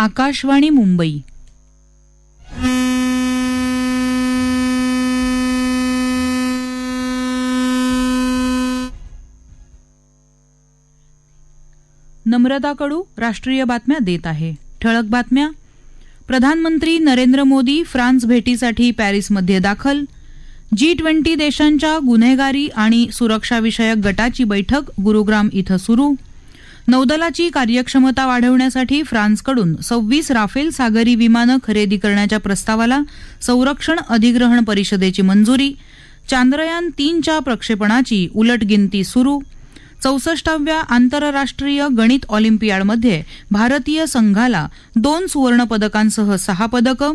आकाशवाणी मुंबई नम्रता कडू राष्ट्रीय बातम्या देत आहे ठळक बातम्या प्रधानमंत्री नरेंद्र मोदी फ्रान्स भेटीसाठी पॅरिसमध्ये दाखल जी ट्वेंटी देशांच्या गुन्हेगारी आणि सुरक्षाविषयक गटाची बैठक गुरुग्राम इथं सुरू नौदलाची कार्यक्षमता वाढवण्यासाठी फ्रान्सकडून सव्वीस राफेल सागरी विमानं खरेदी करण्याच्या प्रस्तावाला संरक्षण अधिग्रहण परिषदेची मंजुरी चांद्रयान तीनच्या प्रक्षेपणाची उलटगिनती सुरू चौसष्टाव्या आंतरराष्ट्रीय गणित ऑलिम्पियाडमध्ये भारतीय संघाला दोन सुवर्णपदकांसह सहा पदकं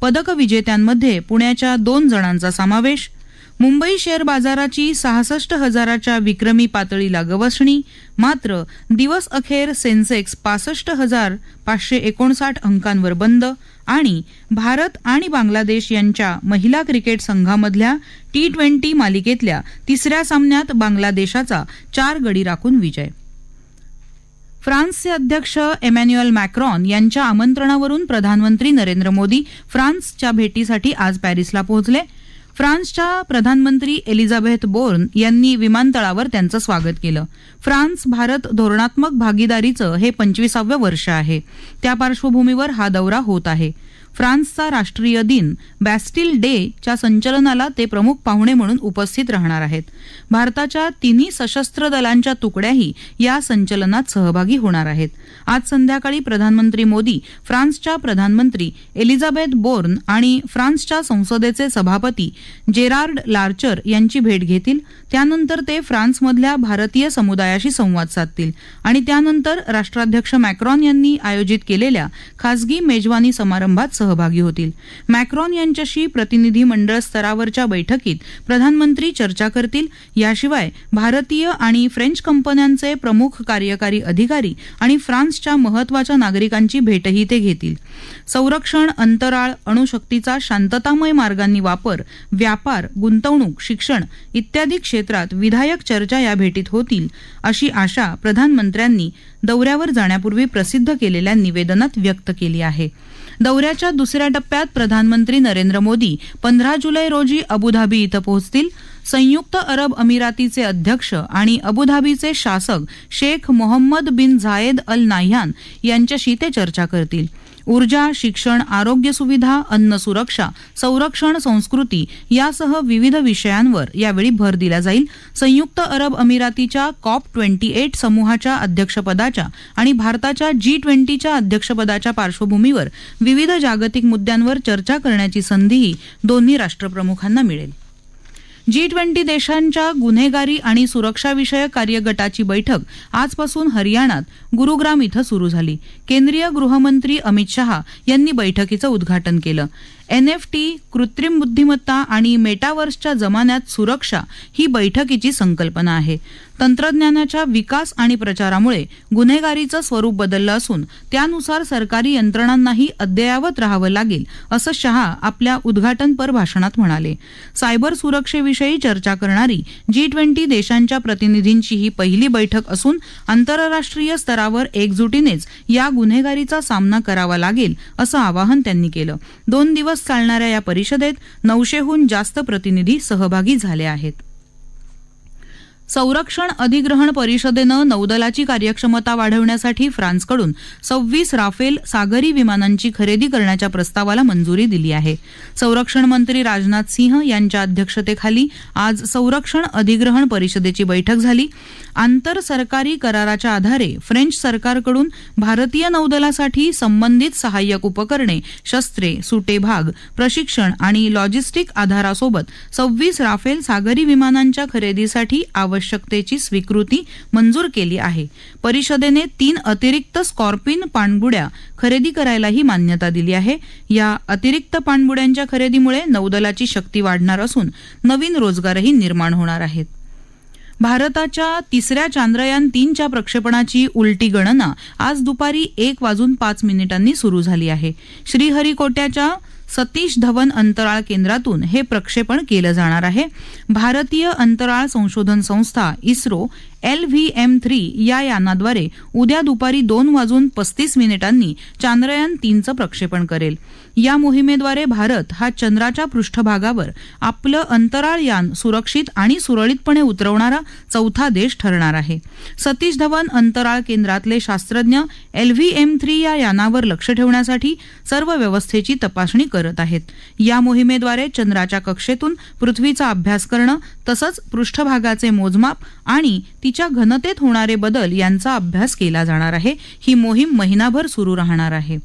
पदक विजेत्यांमध्ये पुण्याच्या दोन जणांचा समावेश मुंबई शेअर बाजाराची सहासष्ट हजाराच्या विक्रमी पातळीला गवसणी मात्र दिवस अखेर सेन्सेक्स पासष्ट हजार पाचशे एकोणसाठ अंकांवर बंद आणि भारत आणि बांगलादेश यांच्या महिला क्रिकेट संघामधल्या टी ट्वेंटी मालिकेतल्या तिसऱ्या सामन्यात बांगलादेशाचा चार गडी राखून विजय फ्रान्सचे अध्यक्ष एमॅन्युएल मॅक्रॉन यांच्या आमंत्रणावरून प्रधानमंत्री नरेंद्र मोदी फ्रान्सच्या भेटीसाठी आज पॅरिसला पोहोचले फ्रान्सच्या प्रधानमंत्री एलिझाबेथ बोर्न यांनी विमानतळावर त्यांचं स्वागत केलं फ्रान्स भारत धोरणात्मक भागीदारीचं हे पंचवीसावं वर्ष आहे त्या पार्श्वभूमीवर हा दौरा होत आहे फ्रान्सचा राष्ट्रीय दिन बॅस्टिल डे च्या संचलनाला ते प्रमुख पाहुणे म्हणून उपस्थित राहणार आहेत भारताच्या तिन्ही सशस्त्र दलांच्या तुकड्याही या संचलनात सहभागी होणार आहेत आज संध्याकाळी प्रधानमंत्री मोदी फ्रान्सच्या प्रधानमंत्री एलिझाबेथ बोर्न आणि फ्रान्सच्या संसदेचे सभापती जेरार्ड लार्चर यांची भेट घेतील त्यानंतर ते फ्रान्समधल्या भारतीय समुदायाशी संवाद साधतील आणि त्यानंतर राष्ट्राध्यक्ष मॅक्रॉन यांनी आयोजित केलेल्या खासगी मेजवानी समारंभात सहभागी होतील मॅक्रॉन यांच्याशी प्रतिनिधी मंडळ स्तरावरच्या बैठकीत प्रधानमंत्री चर्चा करतील याशिवाय भारतीय आणि फ्रेंच कंपन्यांचे प्रमुख कार्यकारी अधिकारी आणि फ्रान्सच्या महत्वाच्या नागरिकांची भेटही ते घेतील संरक्षण अंतराळ अणुशक्तीचा शांततामय मार्गांनी वापर व्यापार गुंतवणूक शिक्षण इत्यादी क्षेत्रात विधायक चर्चा या भेटीत होतील अशी आशा प्रधानमंत्र्यांनी दौऱ्यावर जाण्यापूर्वी प्रसिद्ध केलेल्या निवेदनात व्यक्त केली आहे दौऱ्याच्या दुसऱ्या टप्प्यात प्रधानमंत्री नरेंद्र मोदी पंधरा जुलै रोजी अबुधाबी इथं पोहोचतील संयुक्त अरब अमिरातीचे अध्यक्ष आणि अबुधाबीचे शासक Sheikh Mohammed bin Zayed Al Nahyan यांच्याशी ते चर्चा करतील ऊर्जा शिक्षण आरोग्य सुविधा अन्न सुरक्षा संरक्षण संस्कृती यासह विविध विषयांवर यावेळी भर दिला जाईल संयुक्त अरब अमिरातीच्या कॉप ट्वेंटी एट समूहाच्या अध्यक्षपदाच्या आणि भारताच्या जी ट्वेंटीच्या अध्यक्षपदाच्या पार्श्वभूमीवर विविध जागतिक मुद्द्यांवर चर्चा करण्याची संधीही दोन्ही राष्ट्रप्रमुखांना मिळेल जी ट्वेंटी देशांच्या गुन्हेगारी आणि सुरक्षाविषयक कार्यगटाची बैठक आजपासून हरियाणात गुरुग्राम इथं सुरू झाली केंद्रीय गृहमंत्री अमित शहा यांनी बैठकीचं उद्घाटन केलं एनएफटी कृत्रिम बुद्धिमत्ता आणि मेटावर्सच्या जमान्यात सुरक्षा ही बैठकीची संकल्पना आहे तंत्रज्ञानाच्या विकास आणि प्रचारामुळे गुन्हेगारीचं स्वरूप बदललं असून त्यानुसार सरकारी यंत्रणांनाही अद्ययावत राहावं लागेल असं शहा आपल्या उद्घाटनपर भाषणात म्हणाले सायबर सुरक्षेविषयी चर्चा करणारी जी ट्वेंटी देशांच्या प्रतिनिधींची ही पहिली बैठक असून आंतरराष्ट्रीय स्तरावर एकजुटीनेच या गुन्हेगारीचा सामना करावा लागेल असं आवाहन त्यांनी केलं दोन दिवस चालणाऱ्या या परिषदेत नऊशेहून जास्त प्रतिनिधी सहभागी झाले आहेत संरक्षण अधिग्रहण परिषदेनं नौदलाची कार्यक्षमता वाढवण्यासाठी फ्रान्सकडून सव्वीस राफेल सागरी विमानांची खरेदी करण्याच्या प्रस्तावाला मंजुरी दिली आहे संरक्षण मंत्री राजनाथ सिंह यांच्या अध्यक्षतेखाली आज संरक्षण अधिग्रहण परिषदेची बैठक झाली आंतर सरकारी कराराच्या आधारे फ्रेंच सरकारकडून भारतीय नौदलासाठी संबंधित सहाय्यक उपकरणे शस्त्रे सुटे भाग प्रशिक्षण आणि लॉजिस्टिक आधारासोबत सव्वीस राफेल सागरी विमानांच्या खरेदीसाठी आवश्यक आवश्यकतेची स्वीकृती मंजूर केली आहे परिषदेने तीन अतिरिक्त स्कॉर्पिन पाणबुड्या खरेदी करायलाही मान्यता दिली आहे या अतिरिक्त पाणबुड्यांच्या खरेदीमुळे नौदलाची शक्ती वाढणार असून नवीन रोजगारही निर्माण होणार आहेत भारताच्या तिसऱ्या चांद्रयान तीनच्या प्रक्षेपणाची उलटी गणना आज दुपारी एक वाजून पाच मिनिटांनी सुरू झाली आहे श्रीहरिकोट्याच्या सतीश धवन अंतराळ केंद्रातून हे प्रक्षेपण केलं जाणार आहे भारतीय अंतराळ संशोधन संस्था इस्रो एल व्ही थ्री या यानाद्वारे उद्या दुपारी दोन वाजून पस्तीस मिनिटांनी चांद्रयान तीनचं प्रक्षेपण करेल या मोहिमेद्वारे भारत हा चंद्राच्या पृष्ठभागावर आपलं अंतराळ यान सुरक्षित आणि सुरळीतपणे उतरवणारा चौथा देश ठरणार आहे सतीश धवन अंतराळ केंद्रातले शास्त्रज्ञ एल व्ही एम थ्री या यानावर लक्ष ठेवण्यासाठी सर्व व्यवस्थेची तपासणी करत आहेत या मोहिमेद्वारे चंद्राच्या कक्षेतून पृथ्वीचा अभ्यास करणं तसंच पृष्ठभागाचे मोजमाप आणि तिच्या घनतेत होणारे बदल यांचा अभ्यास केला जाणार आहे ही मोहीम महिनाभर सुरू राहणार आहे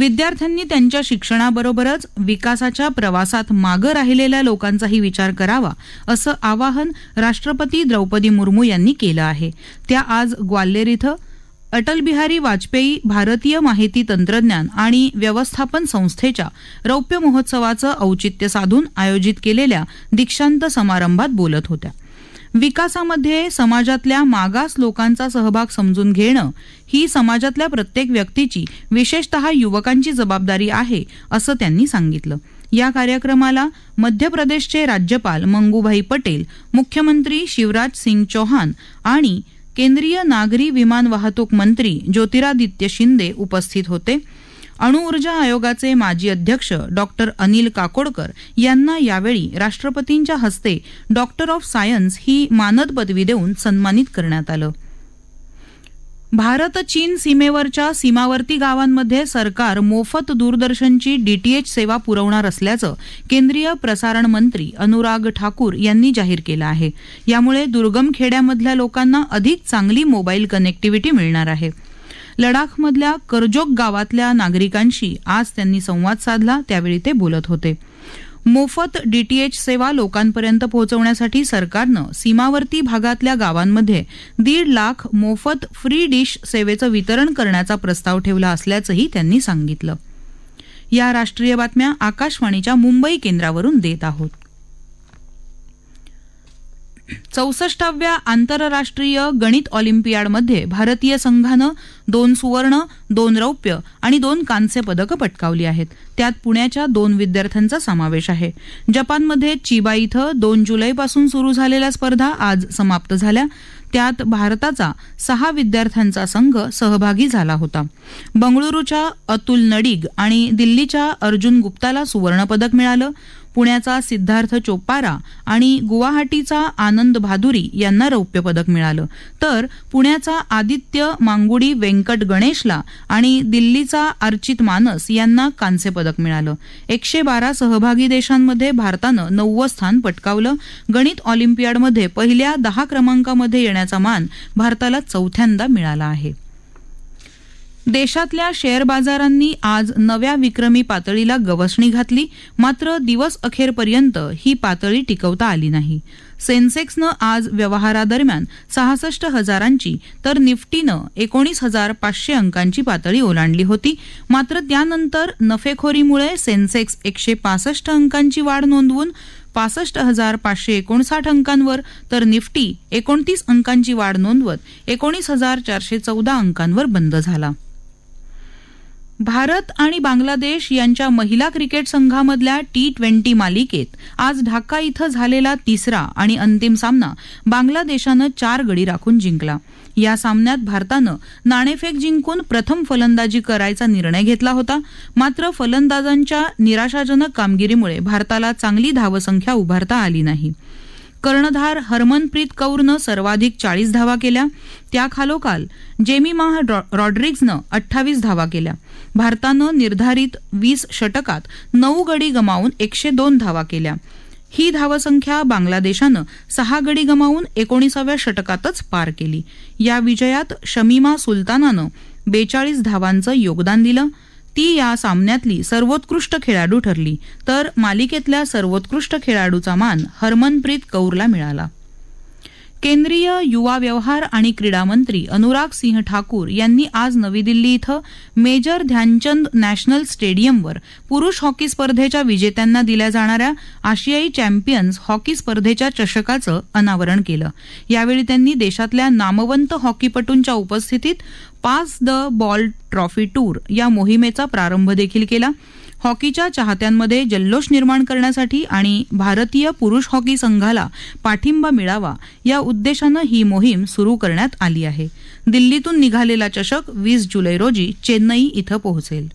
विद्यार्थ्यांनी त्यांच्या शिक्षणाबरोबरच विकासाच्या प्रवासात मागं राहिलेल्या लोकांचाही विचार करावा असं आवाहन राष्ट्रपती द्रौपदी मुर्मू यांनी केलं आहे त्या आज ग्वाल्हेर इथं अटल बिहारी वाजपेयी भारतीय माहिती तंत्रज्ञान आणि व्यवस्थापन संस्थेच्या रौप्य महोत्सवाचं औचित्य साधून आयोजित केलेल्या दीक्षांत समारंभात बोलत होत्या विकासामध्ये समाजातल्या मागास लोकांचा सहभाग समजून घेणं ही समाजातल्या प्रत्येक व्यक्तीची विशेषतः युवकांची जबाबदारी आहे असं त्यांनी सांगितलं या कार्यक्रमाला मध्य प्रदेशचे राज्यपाल मंगूभाई पटेल मुख्यमंत्री शिवराज सिंग चौहान आणि केंद्रीय नागरी विमान वाहतूक मंत्री ज्योतिरादित्य शिंदे उपस्थित होते अणुऊर्जा आयोगाचे माजी अध्यक्ष डॉक्टर अनिल काकोडकर यांना यावेळी राष्ट्रपतींच्या हस्ते डॉक्टर ऑफ सायन्स ही मानद पदवी देऊन सन्मानित करण्यात आलं भारत चीन सीमेवरच्या सीमावर्ती गावांमध्ये सरकार मोफत दूरदर्शनची डीटीएच सेवा पुरवणार असल्याचं केंद्रीय प्रसारण मंत्री अनुराग ठाकूर यांनी जाहीर केलं आहे यामुळे दुर्गम खेड्यामधल्या लोकांना अधिक चांगली मोबाईल कनेक्टिव्हिटी मिळणार आहे लडाखमधल्या करजोक गावातल्या नागरिकांशी आज त्यांनी संवाद साधला त्यावेळी ते बोलत होते मोफत डीटीएच सेवा लोकांपर्यंत पोहोचवण्यासाठी सरकारनं सीमावर्ती भागातल्या गावांमध्ये दीड लाख मोफत फ्री डिश सेवेचं वितरण करण्याचा प्रस्ताव ठेवला असल्याचंही त्यांनी सांगितलं या राष्ट्रीय बातम्या आकाशवाणीच्या मुंबई केंद्रावरून देत आहोत चौसष्टाव्या आंतरराष्ट्रीय गणित ऑलिम्पियाडमध्ये भारतीय संघानं दोन सुवर्ण दोन रौप्य आणि दोन कांस्य पदकं पटकावली आहेत त्यात पुण्याच्या दोन विद्यार्थ्यांचा समावेश आहे जपानमध्ये चिबा इथं दोन जुलैपासून सुरू झालेल्या स्पर्धा आज समाप्त झाल्या त्यात भारताचा सहा विद्यार्थ्यांचा संघ सहभागी झाला होता बंगळुरूच्या अतुल नडीग आणि दिल्लीच्या अर्जुन गुप्ताला सुवर्णपदक मिळालं पुण्याचा सिद्धार्थ चोपारा आणि गुवाहाटीचा आनंद भादुरी यांना रौप्य पदक मिळालं तर पुण्याचा आदित्य मांगुडी व्यंकट गणेशला आणि दिल्लीचा अर्चित मानस यांना कांस्य पदक मिळालं एकशे बारा सहभागी देशांमध्ये भारतानं नववं स्थान पटकावलं गणित ऑलिम्पियाडमध्ये पहिल्या दहा क्रमांकामध्ये येण्याचा मान भारताला चौथ्यांदा मिळाला आहे देशातल्या शेअर बाजारांनी आज नव्या विक्रमी पातळीला गवसणी घातली मात्र दिवस अखेरपर्यंत ही पातळी टिकवता आली नाही सेन्सेक्सनं आज व्यवहारादरम्यान सहासष्ट हजारांची तर निफ्टीनं एकोणीस हजार पाचशे अंकांची पातळी ओलांडली होती मात्र त्यानंतर नफेखोरीमुळे सेन्सेक्स एकशे पासष्ट अंकांची वाढ नोंदवून पासष्ट हजार पाचशे एकोणसाठ अंकांवर तर निफ्टी एकोणतीस अंकांची वाढ नोंदवत एकोणीस हजार चारशे चौदा अंकांवर बंद झाला भारत आणि बांगलादेश यांच्या महिला क्रिकेट संघामधल्या टी ट्वेंटी मालिकेत आज ढाका इथं झालेला तिसरा आणि अंतिम सामना बांगलादेशानं चार गडी राखून जिंकला या सामन्यात भारतानं नाणेफेक जिंकून प्रथम फलंदाजी करायचा निर्णय घेतला होता मात्र फलंदाजांच्या निराशाजनक कामगिरीमुळे भारताला चांगली धावसंख्या उभारता आली नाही कर्णधार हरमनप्रीत कौरनं सर्वाधिक चाळीस धावा केल्या त्याखालोखाल जेमिमा रॉड्रिग्जनं अठ्ठावीस धावा केल्या भारतानं निर्धारित वीस षटकात नऊ गडी गमावून एकशे दोन धावा केल्या ही धावसंख्या बांगलादेशानं सहा गडी गमावून एकोणीसाव्या षटकातच पार केली या विजयात शमीमा सुलतानानं बेचाळीस धावांचं योगदान दिलं ती या सामन्यातली सर्वोत्कृष्ट खेळाडू ठरली तर मालिकेतल्या सर्वोत्कृष्ट खेळाडूचा मान हरमनप्रीत कौरला मिळाला केंद्रीय युवा व्यवहार आणि क्रीडा मंत्री अनुराग सिंह ठाकूर यांनी आज नवी दिल्ली इथं मेजर ध्यानचंद नॅशनल स्टेडियमवर पुरुष हॉकी स्पर्धेच्या विजेत्यांना दिल्या जाणाऱ्या आशियाई चॅम्पियन्स हॉकी स्पर्धेच्या चषकाचं अनावरण केलं यावेळी त्यांनी देशातल्या नामवंत हॉकीपटूंच्या उपस्थितीत pass the ball trophy tour या मोहिमेचा प्रारंभ देखील केला हॉकीच्या चाहत्यांमध्ये जल्लोष निर्माण करण्यासाठी आणि भारतीय पुरुष हॉकी संघाला पाठिंबा मिळावा या उद्देशानं ही मोहीम सुरू करण्यात आली आहे दिल्लीतून निघालेला चषक वीस जुलै रोजी चेन्नई इथं पोहोचेल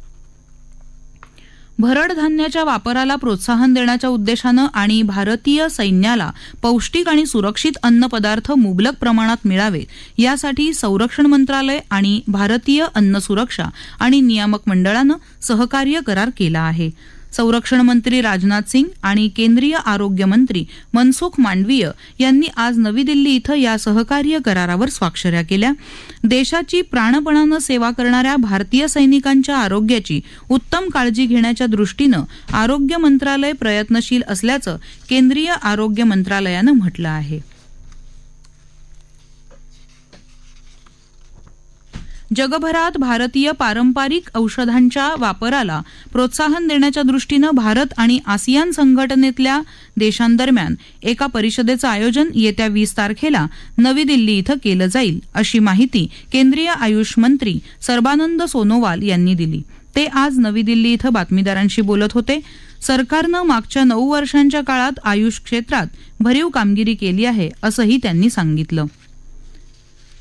भरड धान्याच्या वापराला प्रोत्साहन देण्याच्या उद्देशानं आणि भारतीय सैन्याला पौष्टिक आणि सुरक्षित अन्न पदार्थ मुबलक प्रमाणात मिळावेत यासाठी संरक्षण मंत्रालय आणि भारतीय अन्न सुरक्षा आणि नियामक मंडळानं सहकार्य करार केला आहे संरक्षण मंत्री राजनाथ सिंग आणि केंद्रीय आरोग्य मंत्री मनसुख मांडवीय यांनी आज नवी दिल्ली इथं या सहकार्य करारावर स्वाक्षऱ्या केल्या देशाची प्राणपणानं सेवा करणाऱ्या भारतीय सैनिकांच्या आरोग्याची उत्तम काळजी घेण्याच्या दृष्टीनं आरोग्य मंत्रालय प्रयत्नशील असल्याचं केंद्रीय आरोग्य मंत्रालयानं म्हटलं आहे जगभरात भारतीय पारंपरिक औषधांच्या वापराला प्रोत्साहन देण्याच्या दृष्टीनं भारत आणि आसियान संघटनेतल्या देशांदरम्यान एका परिषदेचं आयोजन येत्या वीस तारखेला नवी दिल्ली इथं केलं जाईल अशी माहिती केंद्रीय आयुष मंत्री सर्बानंद सोनोवाल यांनी दिली ते आज नवी दिल्ली इथं बातमीदारांशी बोलत होते सरकारनं मागच्या नऊ वर्षांच्या काळात आयुष क्षेत्रात भरीव कामगिरी केली आहे असंही त्यांनी सांगितलं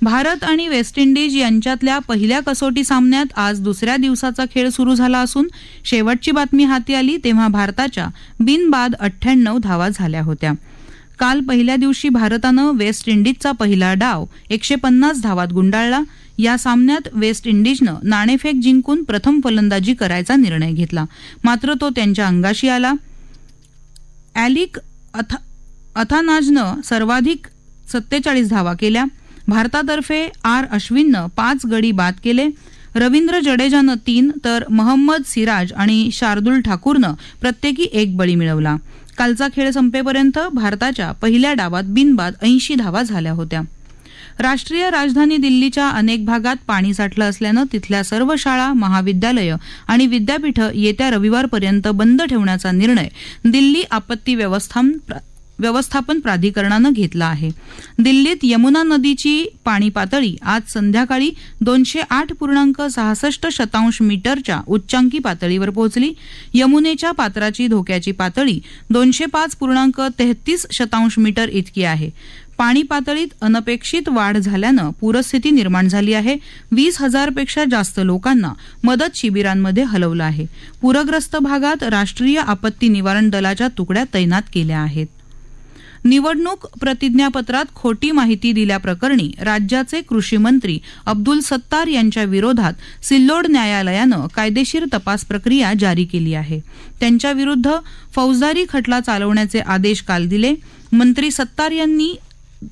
भारत आणि वेस्ट इंडिज यांच्यातल्या पहिल्या कसोटी सामन्यात आज दुसऱ्या दिवसाचा खेळ सुरू झाला असून शेवटची बातमी हाती आली तेव्हा भारताच्या बिनबाद अठ्ठ्याण्णव धावा झाल्या होत्या काल पहिल्या दिवशी भारतानं वेस्ट इंडिजचा पहिला डाव एकशे पन्नास धावात गुंडाळला या सामन्यात वेस्ट इंडिजनं नाणेफेक जिंकून प्रथम फलंदाजी करायचा निर्णय घेतला मात्र तो त्यांच्या अंगाशी आला ॲलिक अथा अथानाजनं सर्वाधिक सत्तेचाळीस धावा केल्या भारतातर्फे आर अश्विननं पाच गडी बाद केले रवींद्र जडेजानं तीन तर महम्मद सिराज आणि शार्दुल ठाकूरनं प्रत्येकी एक बळी मिळवला कालचा खेळ संपेपर्यंत भारताच्या पहिल्या डावात बिनबाद ऐंशी धावा झाल्या होत्या राष्ट्रीय राजधानी दिल्लीच्या अनेक भागात पाणी साठलं असल्यानं तिथल्या सर्व शाळा महाविद्यालयं आणि विद्यापीठं येत्या रविवारपर्यंत बंद ठेवण्याचा निर्णय दिल्ली आपत्ती व्यवस्थापन व्यवस्थापन प्राधिकरणानं घेतला आहे दिल्लीत यमुना नदीची पाणी पातळी आज संध्याकाळी दोनशे आठ पूर्णांक सहासष्ट शतांश मीटरच्या उच्चांकी पातळीवर पोहोचली यमुनेच्या पात्राची धोक्याची पातळी दोनशे पाच पूर्णांक तेहतीस शतांश मीटर इतकी आहे पाणी पातळीत अनपेक्षित वाढ झाल्यानं पूरस्थिती निर्माण झाली आहे वीस हजारपेक्षा जास्त लोकांना मदत शिबिरांमध्ये हलवलं आहे पूरग्रस्त भागात राष्ट्रीय आपत्ती निवारण दलाच्या तुकड्या तैनात केल्या आहेत निवडणूक प्रतिज्ञापत्रात खोटी माहिती दिल्याप्रकरणी राज्याचे कृषी मंत्री अब्दुल सत्तार यांच्या विरोधात सिल्लोड न्यायालयानं कायदेशीर तपास प्रक्रिया जारी केली आहे त्यांच्याविरुद्ध फौजदारी खटला चालवण्याचे आदेश काल दिले मंत्री सत्तार यांनी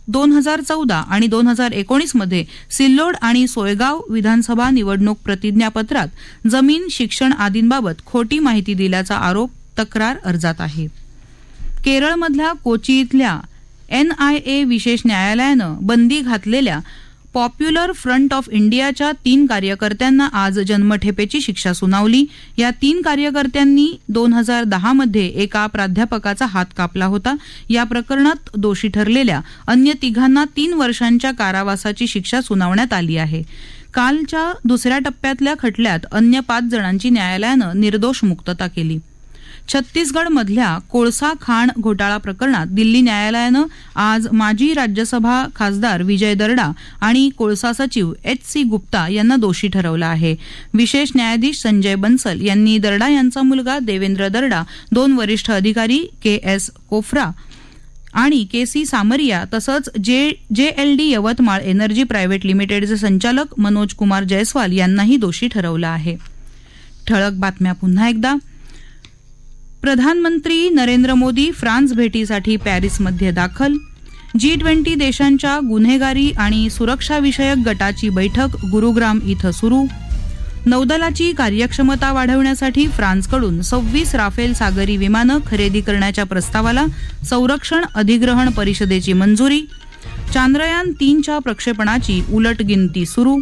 दोन हजार चौदा आणि दोन हजार एकोणीसमध्ये सिल्लोड आणि सोयगाव विधानसभा निवडणूक प्रतिज्ञापत्रात जमीन शिक्षण आदींबाबत खोटी माहिती दिल्याचा आरोप तक्रार अर्जात आहे केरळमधल्या कोची इथल्या एन आय ए विशेष न्यायालयानं बंदी घातलेल्या पॉप्युलर फ्रंट ऑफ इंडियाच्या तीन कार्यकर्त्यांना आज जन्मठेपेची शिक्षा सुनावली या तीन कार्यकर्त्यांनी दोन हजार दहामध्ये एका प्राध्यापकाचा हात कापला होता या प्रकरणात दोषी ठरलेल्या अन्य तिघांना तीन वर्षांच्या कारावासाची शिक्षा सुनावण्यात आली आहे कालच्या दुसऱ्या टप्प्यातल्या खटल्यात अन्य पाच जणांची न्यायालयानं निर्दोष मुक्तता केली छत्तीसगडमधल्या कोळसा खाण घोटाळा प्रकरणात दिल्ली न्यायालयानं आज माजी राज्यसभा खासदार विजय दरडा आणि कोळसा सचिव एच सी गुप्ता यांना दोषी ठरवलं आहे विशेष न्यायाधीश संजय बन्सल यांनी दरडा यांचा मुलगा देवेंद्र दरडा दोन वरिष्ठ अधिकारी के एस कोफ्रा आणि के सी सामरिया तसंच J J L D Yavatmal energy private लिमिटेडचे संचालक मनोज कुमार जयस्वाल यांनाही दोषी ठरवलं आहे ठळक बातम्या पुन्हा एकदा प्रधानमंत्री नरेंद्र मोदी फ्रान्स भेटीसाठी पॅरिसमध्ये दाखल जी ट्वेंटी देशांच्या गुन्हेगारी आणि सुरक्षाविषयक गटाची बैठक गुरुग्राम इथं सुरू नौदलाची कार्यक्षमता वाढवण्यासाठी फ्रान्सकडून सव्वीस राफेल सागरी विमानं खरेदी करण्याच्या प्रस्तावाला संरक्षण अधिग्रहण परिषदेची मंजुरी चांद्रयान तीनच्या प्रक्षेपणाची उलटगिनती सुरू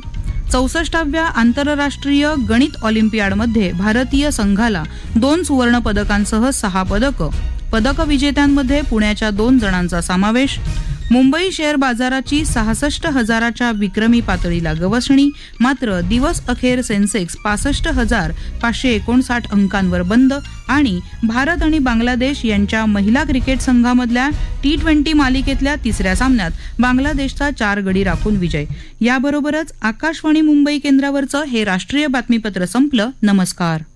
चौसष्टाव्या आंतरराष्ट्रीय गणित ऑलिम्पियाडमध्ये भारतीय संघाला दोन सुवर्ण पदकांसह सहा पदकं विजेत्यांमध्ये पुण्याच्या दोन जणांचा समावेश मुंबई शेअर बाजाराची सहासष्ट हजाराच्या विक्रमी पातळीला गवसणी मात्र दिवस अखेर सेन्सेक्स पासष्ट हजार पाचशे एकोणसाठ अंकांवर बंद आणि भारत आणि बांगलादेश यांच्या महिला क्रिकेट संघामधल्या टी ट्वेंटी मालिकेतल्या तिसऱ्या सामन्यात बांगलादेशचा चार गडी राखून विजय याबरोबरच आकाशवाणी मुंबई केंद्रावरचं हे राष्ट्रीय बातमीपत्र संपलं नमस्कार